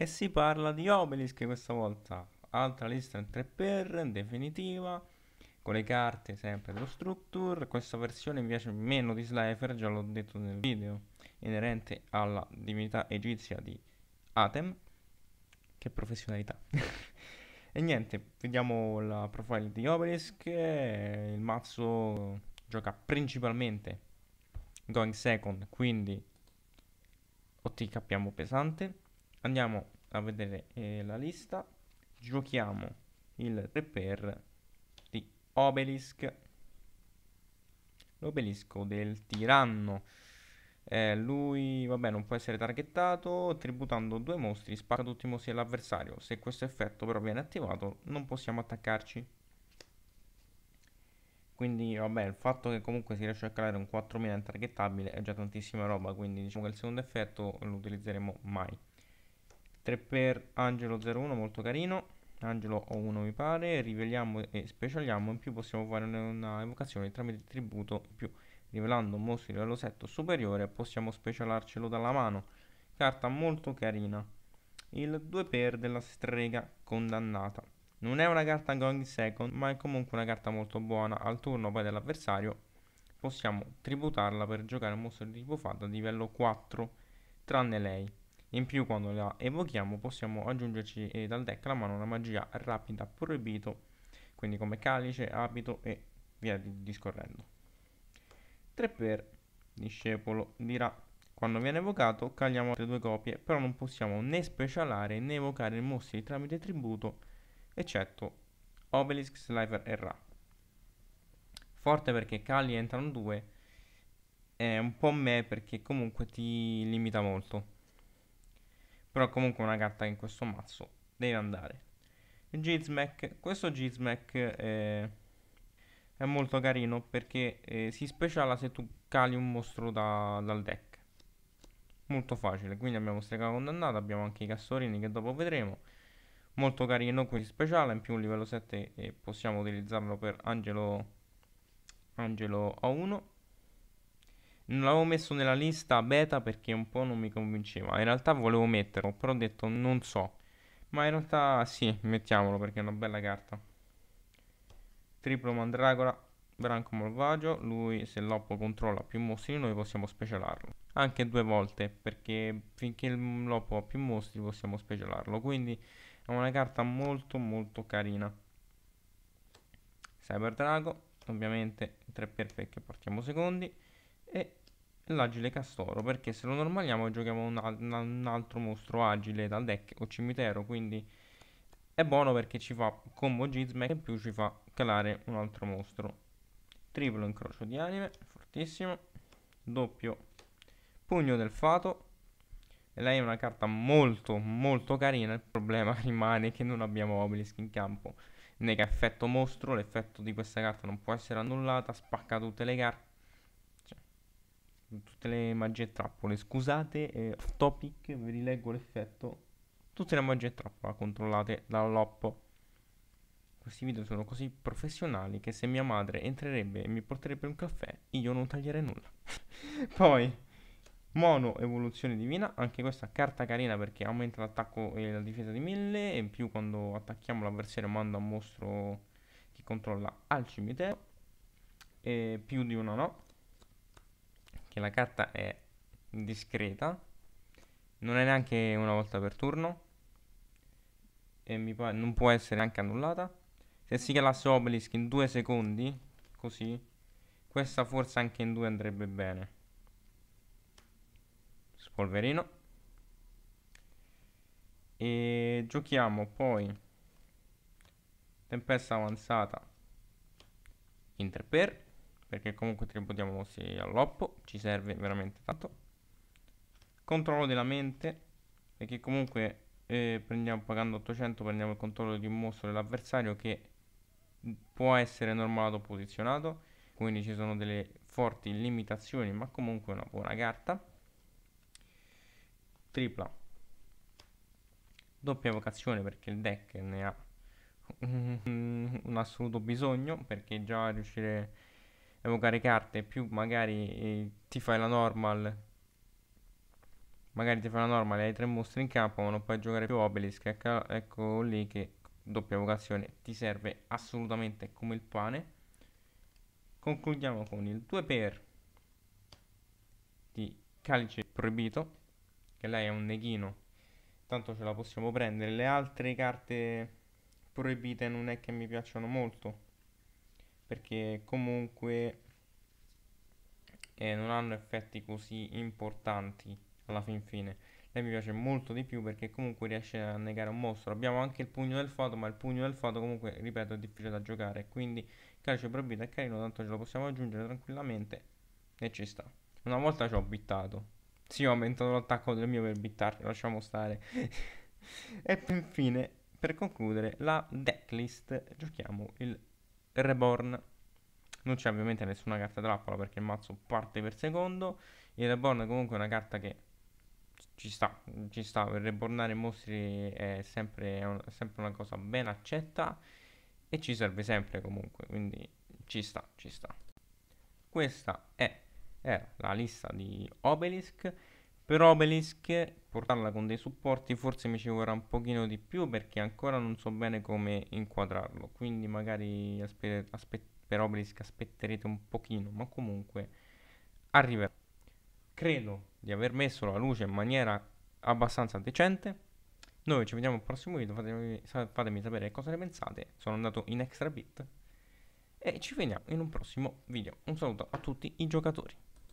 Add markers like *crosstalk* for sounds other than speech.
e si parla di Obelisk questa volta altra lista in 3x definitiva con le carte sempre dello structure questa versione mi piace meno di Slifer già l'ho detto nel video inerente alla divinità egizia di Atem che professionalità *laughs* e niente vediamo la profile di Obelisk il mazzo gioca principalmente going second quindi OTK pesante andiamo a vedere eh, la lista giochiamo il 3x di Obelisk l'obelisco del tiranno eh, lui, vabbè, non può essere targettato tributando due mostri, spara tutti i mostri all'avversario. Se questo effetto però viene attivato, non possiamo attaccarci. Quindi, vabbè, il fatto che comunque si riesce a calare un 4000 intargettabile è già tantissima roba, quindi diciamo che il secondo effetto non lo utilizzeremo mai. 3 per Angelo 01 molto carino Angelo O1 mi pare riveliamo e specialiamo in più possiamo fare una evocazione tramite tributo in più rivelando un mostro di livello 7 superiore possiamo specialarcelo dalla mano carta molto carina il 2 per della strega condannata non è una carta going second ma è comunque una carta molto buona al turno poi dell'avversario possiamo tributarla per giocare un mostro di tipo fatta di livello 4 tranne lei in più quando la evochiamo possiamo aggiungerci eh, dal deck alla mano una magia rapida proibito, quindi come calice, abito e via discorrendo. 3 per discepolo dirà quando viene evocato cagliamo altre due copie, però non possiamo né specialare né evocare i mostri tramite tributo, eccetto Obelisk, Slifer e Ra. Forte perché cali entrano due, è un po' me perché comunque ti limita molto. Però comunque una carta che in questo mazzo deve andare. Gizmack, questo Gizmack è, eh, è, molto carino perché eh, si speciala se tu cali un mostro da, dal deck. Molto facile, quindi abbiamo stregata condannata, abbiamo anche i castorini che dopo vedremo. Molto carino, quindi speciale, in più un livello 7 e eh, possiamo utilizzarlo per Angelo, Angelo A1. Non l'avevo messo nella lista beta perché un po' non mi convinceva. In realtà volevo metterlo, però ho detto non so. Ma in realtà sì, mettiamolo perché è una bella carta. Triplo Mandragora, Branco Malvagio. Lui se l'Oppo controlla più mostri di noi possiamo specialarlo. Anche due volte perché finché l'Oppo ha più mostri possiamo specialarlo. Quindi è una carta molto molto carina. Cyber Drago, ovviamente 3 perfect che portiamo secondi. E l'agile castoro perché se lo normaliamo giochiamo un, al- un altro mostro agile dal deck o cimitero quindi è buono perché ci fa combo gizme e in più ci fa calare un altro mostro triplo incrocio di anime fortissimo doppio pugno del fato e lei è una carta molto molto carina il problema *laughs* rimane che non abbiamo obelisk in campo nega effetto mostro l'effetto di questa carta non può essere annullata spacca tutte le carte tutte le magie e trappole. Scusate, eh, off topic, vi rileggo l'effetto. Tutte le magie e trappola controllate dall'oppo. Questi video sono così professionali che se mia madre entrerebbe e mi porterebbe un caffè, io non taglierei nulla. *laughs* Poi, mono evoluzione divina, anche questa carta carina perché aumenta l'attacco e la difesa di 1000 e in più quando attacchiamo l'avversario manda un mostro che controlla al cimitero e più di una no che la carta è discreta, non è neanche una volta per turno e non può essere anche annullata. Se si calassa Obelisk in due secondi, così, questa forse anche in due andrebbe bene. Spolverino. E giochiamo poi Tempesta avanzata Interper perché comunque tributiamo sì all'oppo, ci serve veramente tanto. Controllo della mente, perché comunque eh, prendiamo, pagando 800 prendiamo il controllo di un mostro dell'avversario che può essere normalato o posizionato, quindi ci sono delle forti limitazioni, ma comunque una buona carta. Tripla. Doppia vocazione perché il deck ne ha un, un assoluto bisogno, perché già riuscire evocare carte, più magari eh, ti fai la normal. Magari ti fai la normal e hai tre mostri in campo, ma non puoi giocare più Obelisk. Ecco, ecco lì che doppia vocazione ti serve assolutamente come il pane. Concludiamo con il 2 per di calice proibito, che lei è un neghino, tanto ce la possiamo prendere. Le altre carte proibite non è che mi piacciono molto perché comunque eh, non hanno effetti così importanti alla fin fine. Lei mi piace molto di più perché comunque riesce a negare un mostro. Abbiamo anche il pugno del foto, ma il pugno del foto comunque, ripeto, è difficile da giocare. Quindi calcio proibito è carino, tanto ce lo possiamo aggiungere tranquillamente e ci sta. Una volta ci ho bittato. Sì, ho aumentato l'attacco del mio per bittarlo, lasciamo stare. *laughs* e infine, per concludere, la decklist, giochiamo il Reborn. Non c'è ovviamente nessuna carta trappola perché il mazzo parte per secondo. Il Reborn è comunque una carta che ci sta, ci sta. Per Rebornare mostri è sempre, è un, sempre una cosa ben accetta e ci serve sempre comunque, quindi ci sta, ci sta. Questa è, è la lista di Obelisk per Obelisk portarla con dei supporti forse mi ci vorrà un pochino di più perché ancora non so bene come inquadrarlo, quindi magari aspe- aspe- per Obelisk aspetterete un pochino, ma comunque arriverà. Credo di aver messo la luce in maniera abbastanza decente. Noi ci vediamo al prossimo video, fatemi, fatemi sapere cosa ne pensate, sono andato in extra bit e ci vediamo in un prossimo video. Un saluto a tutti i giocatori.